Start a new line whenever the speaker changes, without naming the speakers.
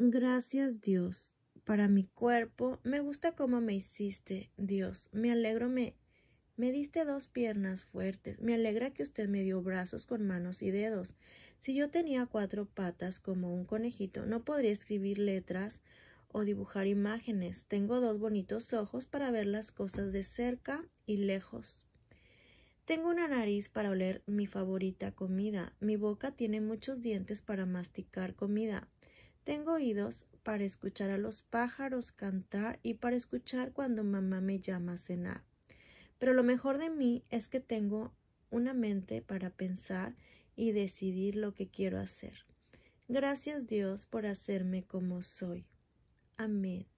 Gracias Dios, para mi cuerpo, me gusta cómo me hiciste, Dios, me alegro, me, me diste dos piernas fuertes, me alegra que usted me dio brazos con manos y dedos. Si yo tenía cuatro patas como un conejito, no podría escribir letras o dibujar imágenes. Tengo dos bonitos ojos para ver las cosas de cerca y lejos. Tengo una nariz para oler mi favorita comida. Mi boca tiene muchos dientes para masticar comida. Tengo oídos para escuchar a los pájaros cantar y para escuchar cuando mamá me llama a cenar. Pero lo mejor de mí es que tengo una mente para pensar y decidir lo que quiero hacer. Gracias Dios por hacerme como soy. Amén.